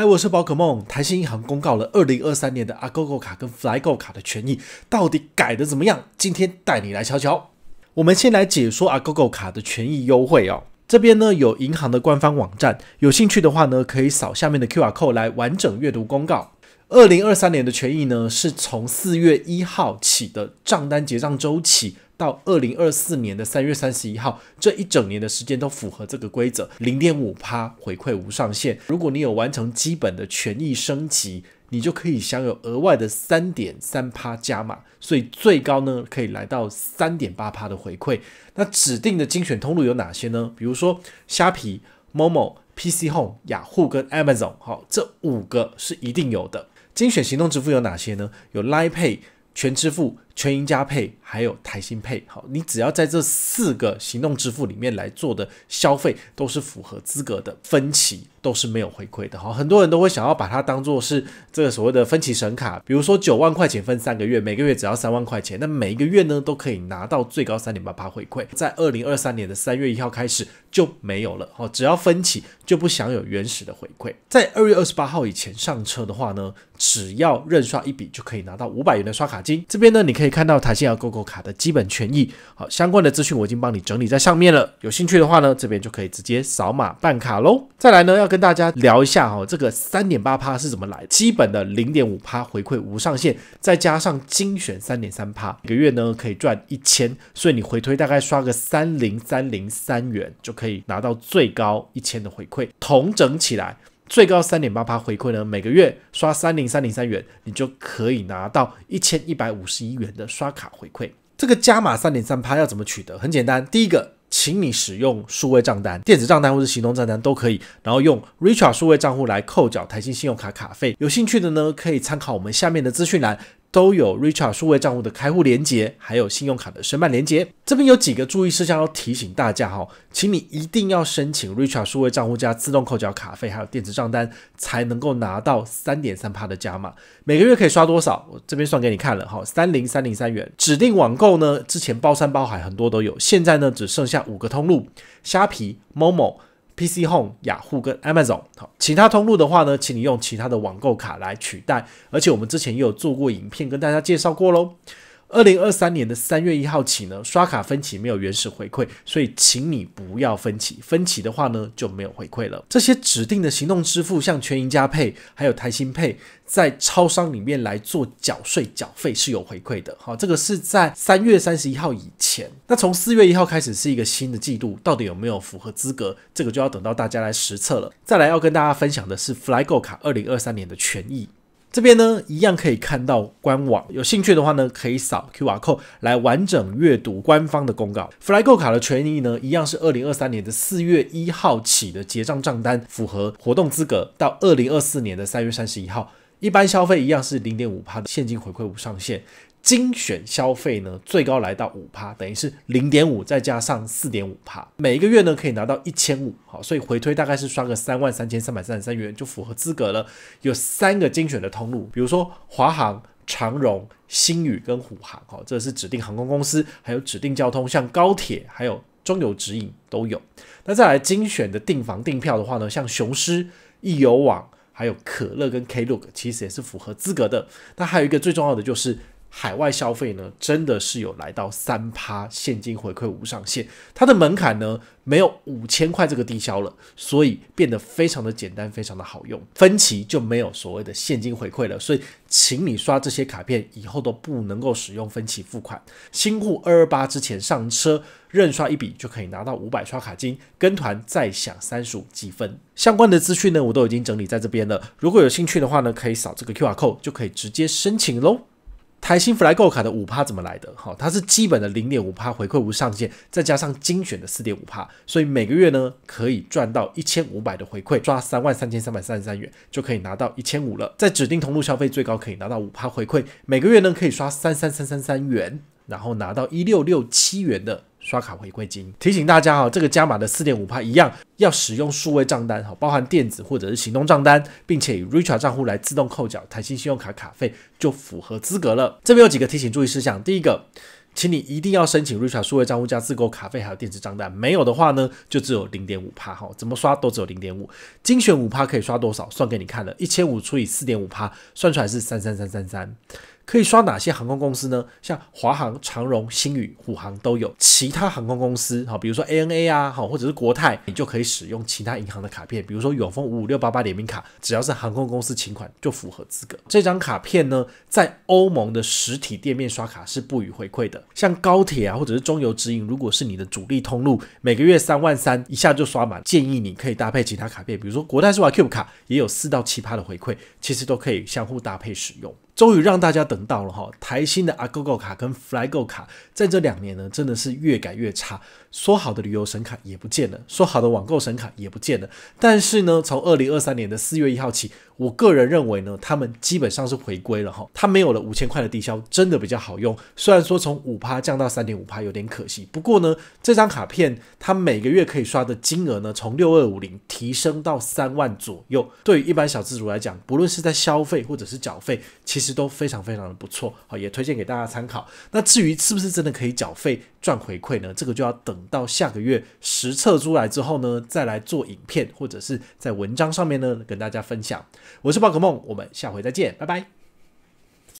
嗨，我是宝可梦。台新银行公告了二零二三年的阿 GoGo 卡跟 FlyGo 卡的权益，到底改的怎么样？今天带你来瞧瞧。我们先来解说阿 GoGo 卡的权益优惠哦。这边呢有银行的官方网站，有兴趣的话呢可以扫下面的 QR code 来完整阅读公告。二零二三年的权益呢是从四月一号起的账单结账周期。到二零二四年的三月三十一号，这一整年的时间都符合这个规则，零点五趴回馈无上限。如果你有完成基本的权益升级，你就可以享有额外的三点三趴加码，所以最高呢可以来到三点八趴的回馈。那指定的精选通路有哪些呢？比如说虾皮、Momo、PC Home、雅虎跟 Amazon，好，这五个是一定有的。精选行动支付有哪些呢？有 Line Pay、全支付。全银加配还有台新配，好，你只要在这四个行动支付里面来做的消费都是符合资格的，分期都是没有回馈的好，很多人都会想要把它当做是这个所谓的分期神卡，比如说九万块钱分三个月，每个月只要三万块钱，那每一个月呢都可以拿到最高三点八八回馈。在二零二三年的三月一号开始就没有了好，只要分期就不享有原始的回馈。在二月二十八号以前上车的话呢，只要认刷一笔就可以拿到五百元的刷卡金。这边呢你可以。以看到台新摇购购卡的基本权益，好相关的资讯我已经帮你整理在上面了。有兴趣的话呢，这边就可以直接扫码办卡喽。再来呢，要跟大家聊一下哈，这个三点八趴是怎么来的？基本的零点五趴回馈无上限，再加上精选三点三趴，一个月呢可以赚一千，所以你回推大概刷个三零三零三元就可以拿到最高一千的回馈，同整起来。最高三点八趴回馈呢，每个月刷三零三零三元，你就可以拿到一千一百五十一元的刷卡回馈。这个加码三点三趴要怎么取得？很简单，第一个，请你使用数位账单、电子账单或是行动账单都可以，然后用 Richa r d 数位账户来扣缴台新信用卡卡费。有兴趣的呢，可以参考我们下面的资讯栏。都有 Richa r d 数位账户的开户连接，还有信用卡的申办连接。这边有几个注意事项要提醒大家哈，请你一定要申请 Richa r d 数位账户加自动扣缴卡费，还有电子账单，才能够拿到三点三帕的加码。每个月可以刷多少？我这边算给你看了哈，三零三零三元。指定网购呢，之前包山包海很多都有，现在呢只剩下五个通路：虾皮、Momo、PC Home、雅虎跟 Amazon，好，其他通路的话呢，请你用其他的网购卡来取代。而且我们之前也有做过影片跟大家介绍过喽。二零二三年的三月一号起呢，刷卡分期没有原始回馈，所以请你不要分期。分期的话呢，就没有回馈了。这些指定的行动支付，像全银加配，还有台新配，在超商里面来做缴税缴费是有回馈的。好，这个是在三月三十一号以前。那从四月一号开始是一个新的季度，到底有没有符合资格，这个就要等到大家来实测了。再来要跟大家分享的是 FlyGo 卡二零二三年的权益。这边呢，一样可以看到官网，有兴趣的话呢，可以扫 QR code 来完整阅读官方的公告。FlyGo 卡的权益呢，一样是二零二三年的四月一号起的结账账单符合活动资格，到二零二四年的三月三十一号，一般消费一样是零点五的现金回馈无上限。精选消费呢，最高来到五趴，等于是零点五再加上四点五趴，每一个月呢可以拿到一千五，好，所以回推大概是刷个三万三千三百三十三元就符合资格了。有三个精选的通路，比如说华航、长荣、星宇跟虎航，好，这是指定航空公司，还有指定交通，像高铁还有中油指引都有。那再来精选的订房订票的话呢，像雄狮、易游网还有可乐跟 Klook，其实也是符合资格的。那还有一个最重要的就是。海外消费呢，真的是有来到三趴现金回馈无上限，它的门槛呢没有五千块这个低消了，所以变得非常的简单，非常的好用。分期就没有所谓的现金回馈了，所以请你刷这些卡片以后都不能够使用分期付款。新户二二八之前上车认刷一笔就可以拿到五百刷卡金，跟团再享三十五积分。相关的资讯呢我都已经整理在这边了，如果有兴趣的话呢，可以扫这个 QR code 就可以直接申请喽。台新 FlyGo 卡的五趴怎么来的？好，它是基本的零点五趴回馈无上限，再加上精选的四点五趴，所以每个月呢可以赚到一千五百的回馈，刷三万三千三百三十三元就可以拿到一千五了。在指定通路消费最高可以拿到五趴回馈，每个月呢可以刷三三三三三元。然后拿到一六六七元的刷卡回馈金。提醒大家哈，这个加码的四点五帕一样要使用数位账单哈，包含电子或者是行动账单，并且以 r i c h a r d 账户来自动扣缴台新信用卡卡费就符合资格了。这边有几个提醒注意事项：第一个，请你一定要申请 r i c h a r d 数位账户加自购卡费还有电子账单，没有的话呢，就只有零点五帕哈，怎么刷都只有零点五。精选五帕可以刷多少？算给你看了，一千五除以四点五帕，算出来是三三三三三。可以刷哪些航空公司呢？像华航、长荣、星宇、虎航都有。其他航空公司，哈，比如说 ANA 啊，哈，或者是国泰，你就可以使用其他银行的卡片，比如说永丰五五六八八联名卡，只要是航空公司请款就符合资格。这张卡片呢，在欧盟的实体店面刷卡是不予回馈的。像高铁啊，或者是中游直营，如果是你的主力通路，每个月三万三一下就刷满，建议你可以搭配其他卡片，比如说国泰世华 Cube 卡也有四到七趴的回馈，其实都可以相互搭配使用。终于让大家等到了哈，台新的阿 GoGo 卡跟 FlyGo 卡，在这两年呢，真的是越改越差。说好的旅游神卡也不见了，说好的网购神卡也不见了。但是呢，从二零二三年的四月一号起，我个人认为呢，他们基本上是回归了哈。它没有了五千块的低消，真的比较好用。虽然说从五趴降到三点五趴有点可惜，不过呢，这张卡片它每个月可以刷的金额呢，从六二五零提升到三万左右。对于一般小资族来讲，不论是在消费或者是缴费，其实。实都非常非常的不错，好也推荐给大家参考。那至于是不是真的可以缴费赚回馈呢？这个就要等到下个月实测出来之后呢，再来做影片或者是在文章上面呢跟大家分享。我是宝可梦，我们下回再见，拜拜。